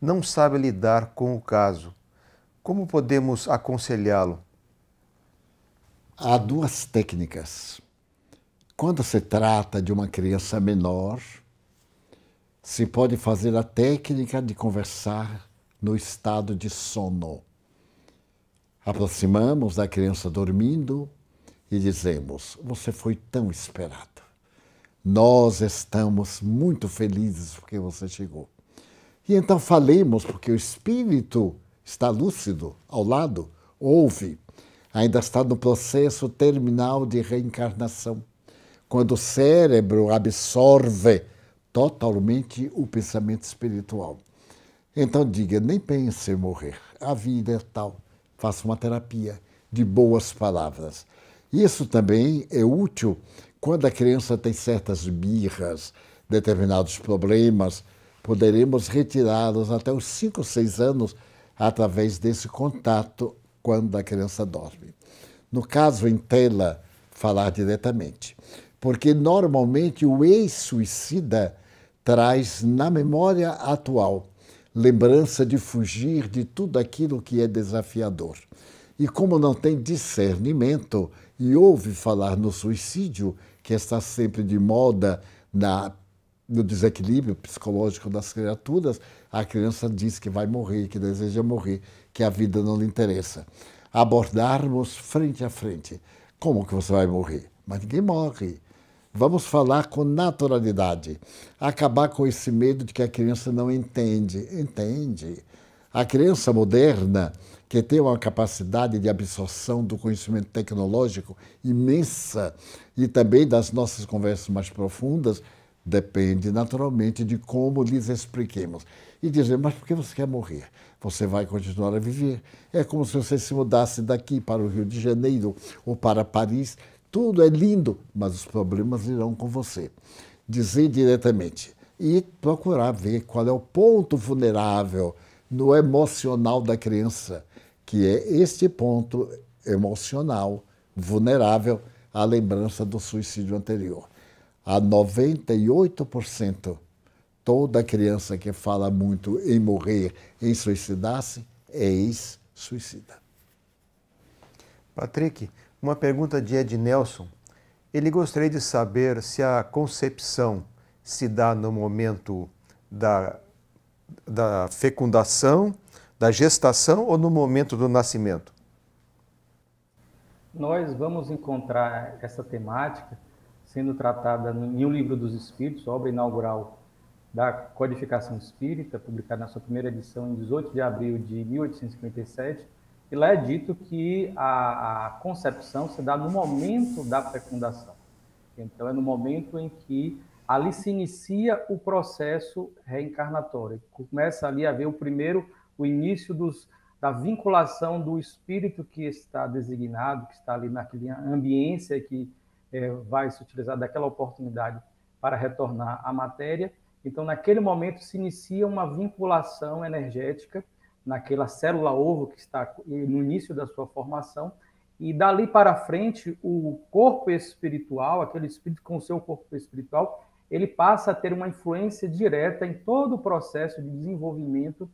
Não sabe lidar com o caso como podemos aconselhá-lo? Há duas técnicas. Quando se trata de uma criança menor, se pode fazer a técnica de conversar no estado de sono. Aproximamos da criança dormindo e dizemos: Você foi tão esperado. Nós estamos muito felizes porque você chegou. E então falemos, porque o espírito está lúcido, ao lado, ouve, ainda está no processo terminal de reencarnação, quando o cérebro absorve totalmente o pensamento espiritual. Então diga, nem pense em morrer, a vida é tal, faça uma terapia de boas palavras. Isso também é útil quando a criança tem certas birras, determinados problemas, poderemos retirá-los até os 5, 6 anos através desse contato quando a criança dorme. No caso em tela, falar diretamente, porque normalmente o ex-suicida traz na memória atual lembrança de fugir de tudo aquilo que é desafiador. E como não tem discernimento e ouve falar no suicídio, que está sempre de moda na, no desequilíbrio psicológico das criaturas, a criança diz que vai morrer, que deseja morrer, que a vida não lhe interessa. Abordarmos frente a frente. Como que você vai morrer? Mas ninguém morre. Vamos falar com naturalidade. Acabar com esse medo de que a criança não entende. Entende. A criança moderna, que tem uma capacidade de absorção do conhecimento tecnológico imensa e também das nossas conversas mais profundas, depende naturalmente de como lhes expliquemos e dizer: Mas por que você quer morrer? Você vai continuar a viver. É como se você se mudasse daqui para o Rio de Janeiro ou para Paris. Tudo é lindo, mas os problemas irão com você. Dizer diretamente e procurar ver qual é o ponto vulnerável no emocional da criança, que é este ponto emocional vulnerável à lembrança do suicídio anterior. A 98% Toda criança que fala muito em morrer, em suicidar-se, é ex-suicida. Patrick, uma pergunta de Ed Nelson. Ele gostaria de saber se a concepção se dá no momento da, da fecundação, da gestação ou no momento do nascimento? Nós vamos encontrar essa temática sendo tratada em um livro dos Espíritos, obra inaugural da Codificação Espírita, publicada na sua primeira edição em 18 de abril de 1857, e lá é dito que a, a concepção se dá no momento da fecundação. Então, é no momento em que ali se inicia o processo reencarnatório, começa ali a ver o primeiro, o início dos, da vinculação do espírito que está designado, que está ali naquela ambiência que é, vai se utilizar daquela oportunidade para retornar à matéria, então, naquele momento, se inicia uma vinculação energética naquela célula ovo que está no início da sua formação, e dali para frente, o corpo espiritual, aquele espírito com seu corpo espiritual, ele passa a ter uma influência direta em todo o processo de desenvolvimento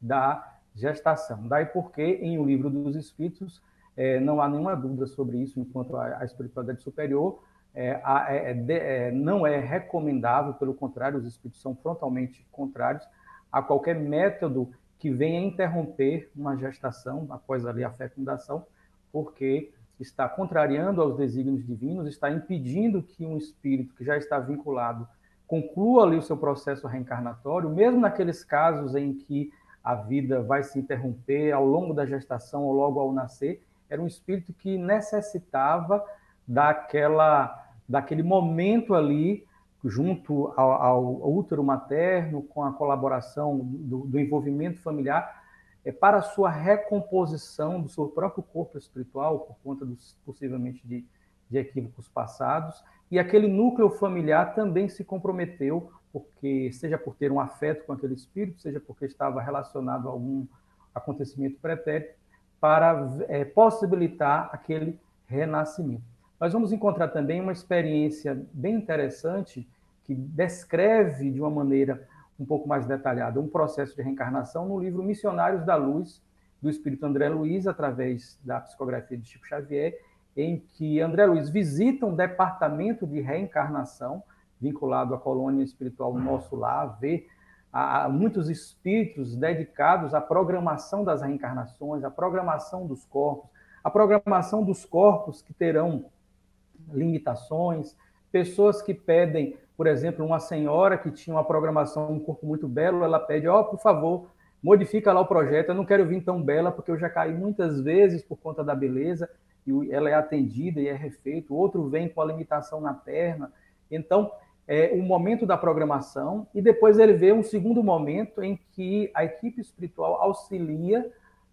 da gestação. Daí porque, em O Livro dos Espíritos, eh, não há nenhuma dúvida sobre isso enquanto a, a espiritualidade superior, é, é, é, de, é, não é recomendável, pelo contrário, os espíritos são frontalmente contrários a qualquer método que venha interromper uma gestação após ali a fecundação, porque está contrariando aos desígnios divinos, está impedindo que um espírito que já está vinculado conclua ali o seu processo reencarnatório, mesmo naqueles casos em que a vida vai se interromper ao longo da gestação ou logo ao nascer, era um espírito que necessitava daquela, daquele momento ali, junto ao, ao útero materno, com a colaboração do, do envolvimento familiar, é, para a sua recomposição do seu próprio corpo espiritual, por conta dos, possivelmente de, de equívocos passados. E aquele núcleo familiar também se comprometeu, porque seja por ter um afeto com aquele espírito, seja porque estava relacionado a algum acontecimento pretérito, para é, possibilitar aquele renascimento nós vamos encontrar também uma experiência bem interessante que descreve de uma maneira um pouco mais detalhada um processo de reencarnação no livro Missionários da Luz, do espírito André Luiz, através da psicografia de Chico Xavier, em que André Luiz visita um departamento de reencarnação vinculado à colônia espiritual Nosso Lar, vê a, muitos espíritos dedicados à programação das reencarnações, à programação dos corpos, à programação dos corpos que terão limitações, pessoas que pedem, por exemplo, uma senhora que tinha uma programação, um corpo muito belo, ela pede, ó, oh, por favor, modifica lá o projeto, eu não quero vir tão bela, porque eu já caí muitas vezes por conta da beleza, e ela é atendida e é refeito, outro vem com a limitação na perna. Então, é o momento da programação, e depois ele vê um segundo momento em que a equipe espiritual auxilia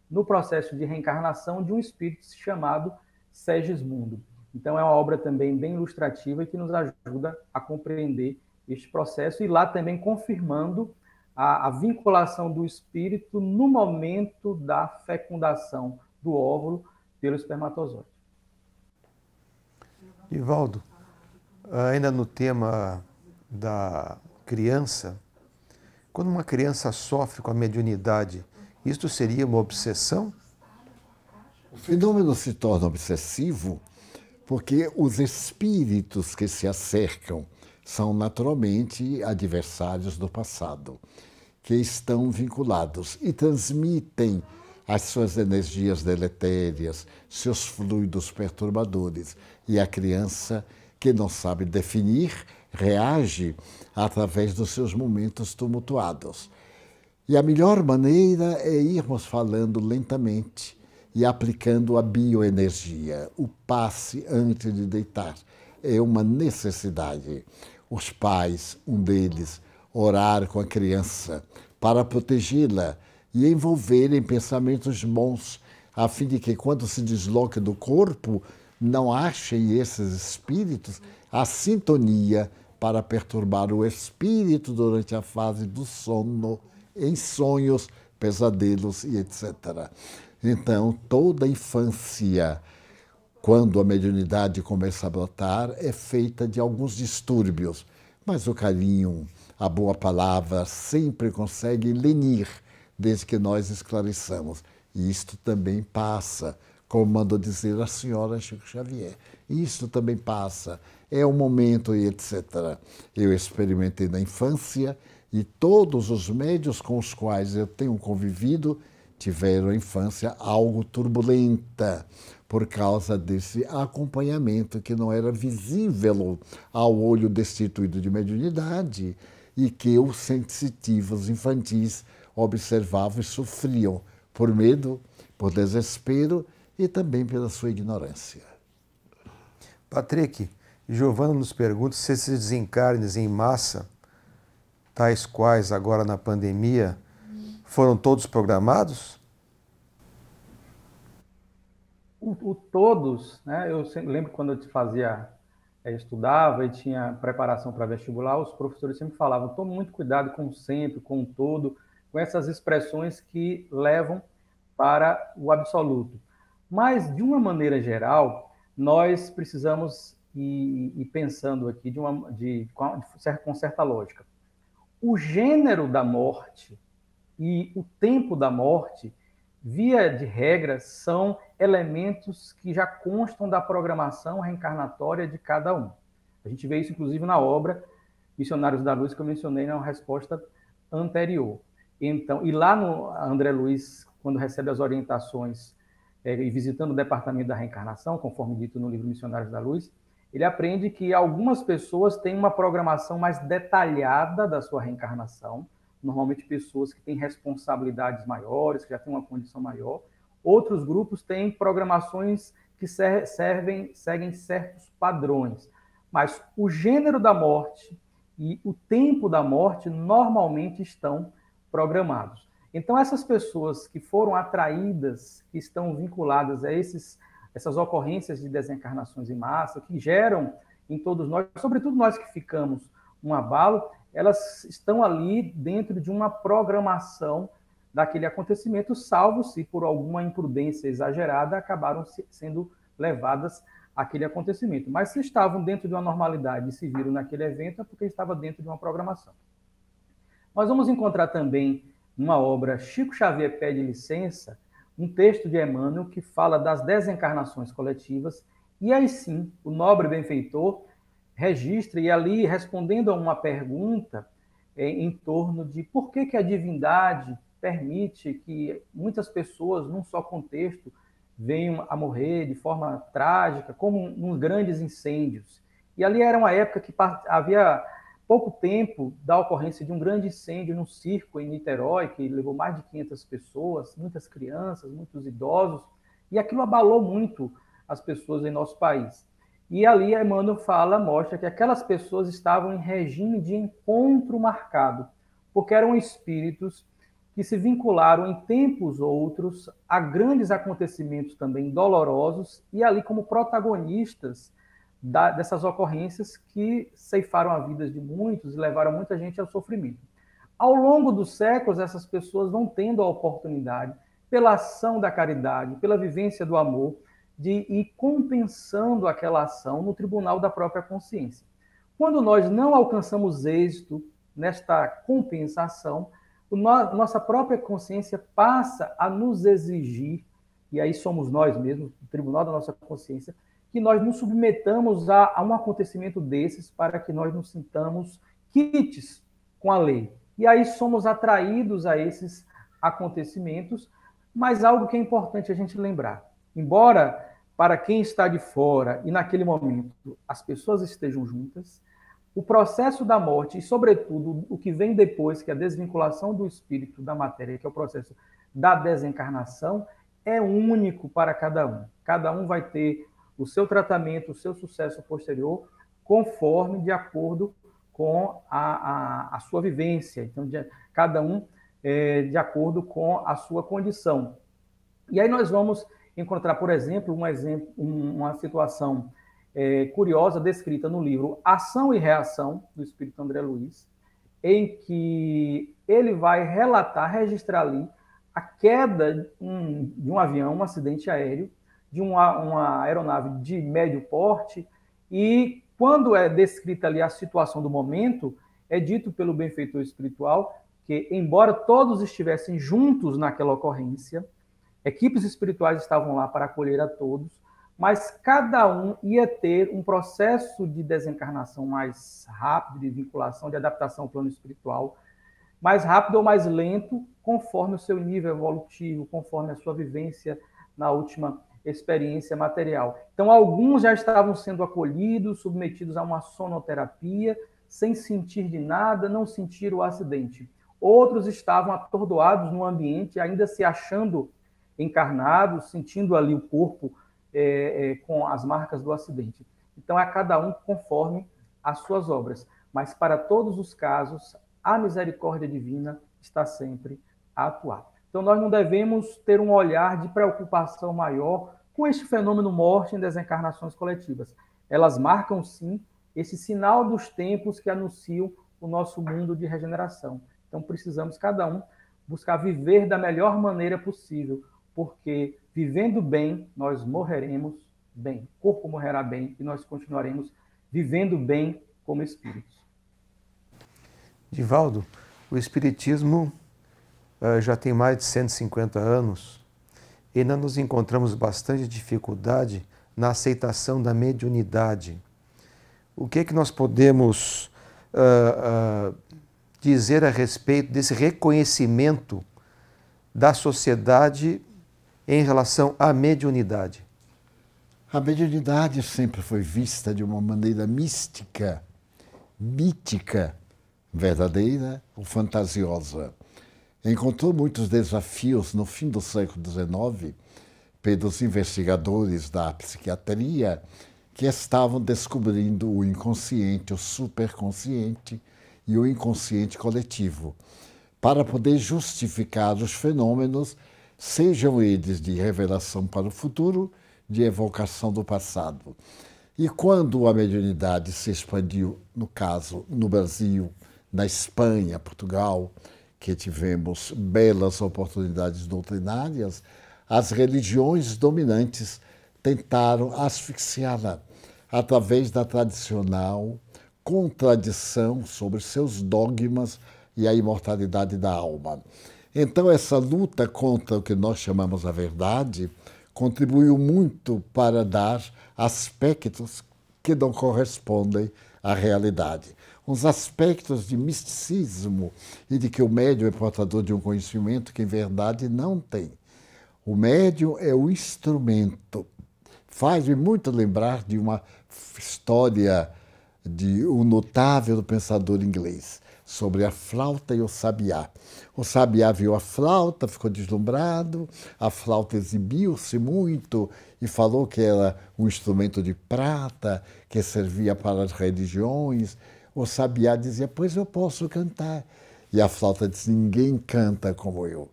no processo de reencarnação de um espírito chamado Segismundo. Então, é uma obra também bem ilustrativa e que nos ajuda a compreender este processo e lá também confirmando a, a vinculação do espírito no momento da fecundação do óvulo pelo espermatozoide. Ivaldo, ainda no tema da criança, quando uma criança sofre com a mediunidade, isto seria uma obsessão? O fenômeno se torna obsessivo porque os espíritos que se acercam são naturalmente adversários do passado, que estão vinculados e transmitem as suas energias deletérias, seus fluidos perturbadores. E a criança que não sabe definir reage através dos seus momentos tumultuados. E a melhor maneira é irmos falando lentamente e aplicando a bioenergia. O passe antes de deitar é uma necessidade. Os pais, um deles, orar com a criança para protegê-la e envolver em pensamentos bons, a fim de que, quando se desloque do corpo, não achem esses espíritos a sintonia para perturbar o espírito durante a fase do sono, em sonhos, pesadelos e etc. Então, toda a infância, quando a mediunidade começa a brotar, é feita de alguns distúrbios, mas o carinho, a boa palavra sempre consegue lenir, desde que nós esclareçamos. E isto também passa, como mandou dizer a senhora Chico Xavier. Isto também passa, é o um momento e etc. Eu experimentei na infância e todos os médios com os quais eu tenho convivido tiveram a infância algo turbulenta por causa desse acompanhamento que não era visível ao olho destituído de mediunidade e que os sensitivos infantis observavam e sofriam por medo, por desespero e também pela sua ignorância. Patrick, Giovana nos pergunta se esses desencarnes em massa, tais quais agora na pandemia, foram todos programados? O, o todos, né? Eu lembro quando eu fazia, eh, estudava e tinha preparação para vestibular, os professores sempre falavam: tome muito cuidado com sempre, com todo, com essas expressões que levam para o absoluto. Mas, de uma maneira geral, nós precisamos ir, ir pensando aqui de uma, de, com certa lógica. O gênero da morte e o tempo da morte, via de regra, são elementos que já constam da programação reencarnatória de cada um. A gente vê isso, inclusive, na obra Missionários da Luz, que eu mencionei na resposta anterior. Então, e lá no André Luiz, quando recebe as orientações é, e é, visitando o departamento da reencarnação, conforme dito no livro Missionários da Luz, ele aprende que algumas pessoas têm uma programação mais detalhada da sua reencarnação, normalmente pessoas que têm responsabilidades maiores, que já têm uma condição maior. Outros grupos têm programações que servem, seguem certos padrões. Mas o gênero da morte e o tempo da morte normalmente estão programados. Então, essas pessoas que foram atraídas, que estão vinculadas a esses, essas ocorrências de desencarnações em massa, que geram em todos nós, sobretudo nós que ficamos, um abalo, elas estão ali dentro de uma programação daquele acontecimento, salvo se por alguma imprudência exagerada acabaram sendo levadas àquele acontecimento. Mas se estavam dentro de uma normalidade e se viram naquele evento, é porque estava dentro de uma programação. Nós vamos encontrar também numa obra Chico Xavier pede licença, um texto de Emmanuel que fala das desencarnações coletivas, e aí sim, o nobre benfeitor registra, e ali respondendo a uma pergunta em, é, em torno de por que, que a divindade permite que muitas pessoas, num só contexto, venham a morrer de forma trágica, como nos grandes incêndios. E ali era uma época que havia pouco tempo da ocorrência de um grande incêndio num circo em Niterói, que levou mais de 500 pessoas, muitas crianças, muitos idosos, e aquilo abalou muito as pessoas em nosso país. E ali Emmanuel fala, mostra que aquelas pessoas estavam em regime de encontro marcado, porque eram espíritos que se vincularam em tempos outros a grandes acontecimentos também dolorosos e ali como protagonistas da, dessas ocorrências que ceifaram a vida de muitos e levaram muita gente ao sofrimento. Ao longo dos séculos, essas pessoas vão tendo a oportunidade, pela ação da caridade, pela vivência do amor, de ir compensando aquela ação no tribunal da própria consciência. Quando nós não alcançamos êxito nesta compensação, nossa própria consciência passa a nos exigir, e aí somos nós mesmos, o tribunal da nossa consciência, que nós nos submetamos a, a um acontecimento desses para que nós nos sintamos quites com a lei. E aí somos atraídos a esses acontecimentos, mas algo que é importante a gente lembrar. Embora para quem está de fora e naquele momento as pessoas estejam juntas, o processo da morte e, sobretudo, o que vem depois, que é a desvinculação do espírito da matéria, que é o processo da desencarnação, é único para cada um. Cada um vai ter o seu tratamento, o seu sucesso posterior, conforme de acordo com a, a, a sua vivência. Então, de, cada um é, de acordo com a sua condição. E aí nós vamos encontrar, por exemplo, um exemplo uma situação é, curiosa descrita no livro Ação e Reação, do espírito André Luiz, em que ele vai relatar, registrar ali a queda um, de um avião, um acidente aéreo, de uma, uma aeronave de médio porte, e quando é descrita ali a situação do momento, é dito pelo benfeitor espiritual que, embora todos estivessem juntos naquela ocorrência, Equipes espirituais estavam lá para acolher a todos, mas cada um ia ter um processo de desencarnação mais rápido, de vinculação, de adaptação ao plano espiritual, mais rápido ou mais lento, conforme o seu nível evolutivo, conforme a sua vivência na última experiência material. Então, alguns já estavam sendo acolhidos, submetidos a uma sonoterapia, sem sentir de nada, não sentir o acidente. Outros estavam atordoados no ambiente, ainda se achando encarnado, sentindo ali o corpo é, é, com as marcas do acidente. Então, é cada um conforme as suas obras. Mas, para todos os casos, a misericórdia divina está sempre a atuar. Então, nós não devemos ter um olhar de preocupação maior com este fenômeno morte em desencarnações coletivas. Elas marcam, sim, esse sinal dos tempos que anunciam o nosso mundo de regeneração. Então, precisamos, cada um, buscar viver da melhor maneira possível porque vivendo bem, nós morreremos bem. O corpo morrerá bem e nós continuaremos vivendo bem como espíritos. Divaldo, o espiritismo eh, já tem mais de 150 anos e ainda nos encontramos bastante dificuldade na aceitação da mediunidade. O que é que nós podemos uh, uh, dizer a respeito desse reconhecimento da sociedade em relação à mediunidade? A mediunidade sempre foi vista de uma maneira mística, mítica, verdadeira ou fantasiosa. Encontrou muitos desafios no fim do século XIX pelos investigadores da psiquiatria que estavam descobrindo o inconsciente, o superconsciente e o inconsciente coletivo, para poder justificar os fenômenos sejam eles de revelação para o futuro, de evocação do passado. E quando a mediunidade se expandiu, no caso, no Brasil, na Espanha, Portugal, que tivemos belas oportunidades doutrinárias, as religiões dominantes tentaram asfixiá-la através da tradicional contradição sobre seus dogmas e a imortalidade da alma. Então, essa luta contra o que nós chamamos a verdade contribuiu muito para dar aspectos que não correspondem à realidade. Uns aspectos de misticismo e de que o médium é portador de um conhecimento que, em verdade, não tem. O médium é o instrumento. Faz-me muito lembrar de uma história de um notável pensador inglês sobre a flauta e o sabiá. O sabiá viu a flauta, ficou deslumbrado, a flauta exibiu-se muito e falou que era um instrumento de prata que servia para as religiões. O sabiá dizia: Pois eu posso cantar. E a flauta disse: Ninguém canta como eu.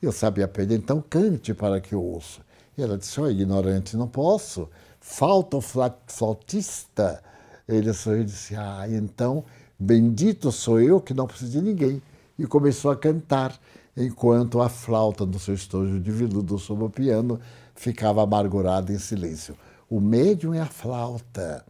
E o sabiá pediu: Então cante para que eu ouça. E ela disse: Oh, ignorante, não posso. Falta o flautista. Ele sorriu e disse: Ah, então Bendito sou eu que não preciso de ninguém, e começou a cantar, enquanto a flauta do seu estojo de veludo sobre o piano ficava amargurada em silêncio. O médium é a flauta.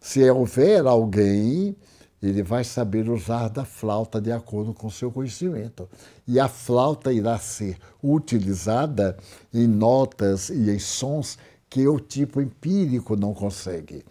Se houver alguém, ele vai saber usar da flauta de acordo com seu conhecimento. E a flauta irá ser utilizada em notas e em sons que o tipo empírico não consegue.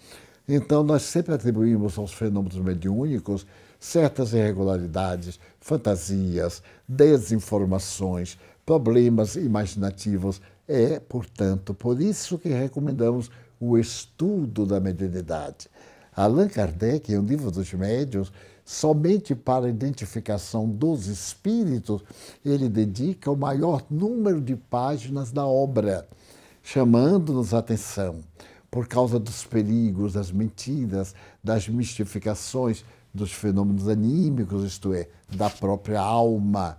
Então, nós sempre atribuímos aos fenômenos mediúnicos certas irregularidades, fantasias, desinformações, problemas imaginativos. É, portanto, por isso que recomendamos o estudo da mediunidade. Allan Kardec, em O Livro dos Médios, somente para a identificação dos espíritos, ele dedica o maior número de páginas da obra, chamando-nos a atenção por causa dos perigos, das mentiras, das mistificações, dos fenômenos anímicos, isto é, da própria alma,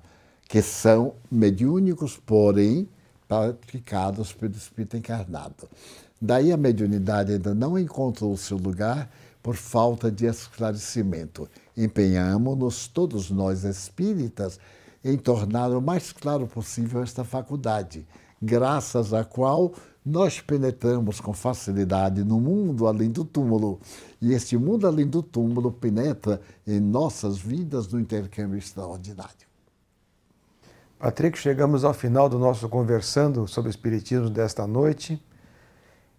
que são mediúnicos, porém praticados pelo espírito encarnado. Daí a mediunidade ainda não encontrou o seu lugar por falta de esclarecimento. Empenhamos-nos, todos nós espíritas, em tornar o mais claro possível esta faculdade, graças à qual nós penetramos com facilidade no mundo além do túmulo, e este mundo além do túmulo penetra em nossas vidas no intercâmbio extraordinário. Patrick, chegamos ao final do nosso Conversando sobre Espiritismo desta noite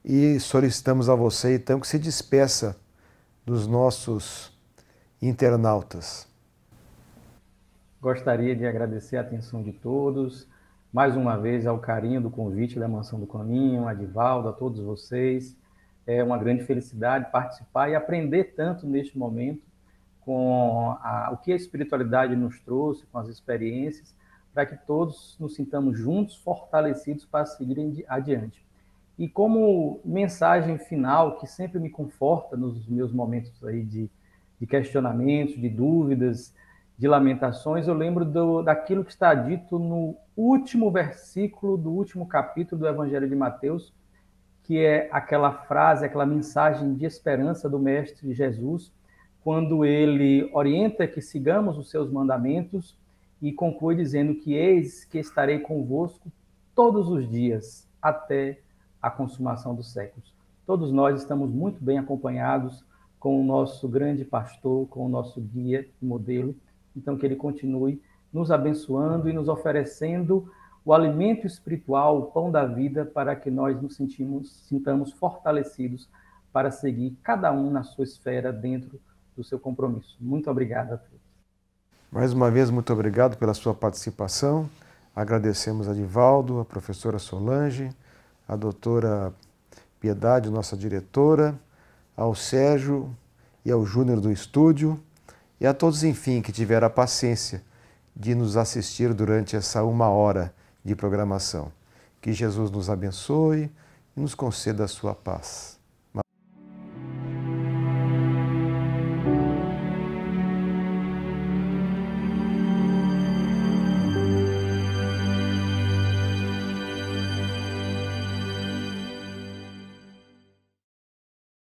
e solicitamos a você então que se despeça dos nossos internautas. Gostaria de agradecer a atenção de todos mais uma vez ao carinho do convite da Mansão do Caminho, a Divaldo, a todos vocês. É uma grande felicidade participar e aprender tanto neste momento com a, o que a espiritualidade nos trouxe, com as experiências, para que todos nos sintamos juntos, fortalecidos para seguir adiante. E como mensagem final, que sempre me conforta nos meus momentos aí de, de questionamentos, de dúvidas, de Lamentações, eu lembro do, daquilo que está dito no último versículo do último capítulo do Evangelho de Mateus, que é aquela frase, aquela mensagem de esperança do Mestre Jesus, quando ele orienta que sigamos os seus mandamentos e conclui dizendo que eis que estarei convosco todos os dias até a consumação dos séculos. Todos nós estamos muito bem acompanhados com o nosso grande pastor, com o nosso guia e modelo, então, que Ele continue nos abençoando e nos oferecendo o alimento espiritual, o pão da vida, para que nós nos sentimos, sintamos fortalecidos para seguir cada um na sua esfera dentro do seu compromisso. Muito obrigado a todos. Mais uma vez, muito obrigado pela sua participação. Agradecemos a Divaldo, a professora Solange, a doutora Piedade, nossa diretora, ao Sérgio e ao Júnior do estúdio e a todos, enfim, que tiveram a paciência de nos assistir durante essa uma hora de programação. Que Jesus nos abençoe e nos conceda a sua paz.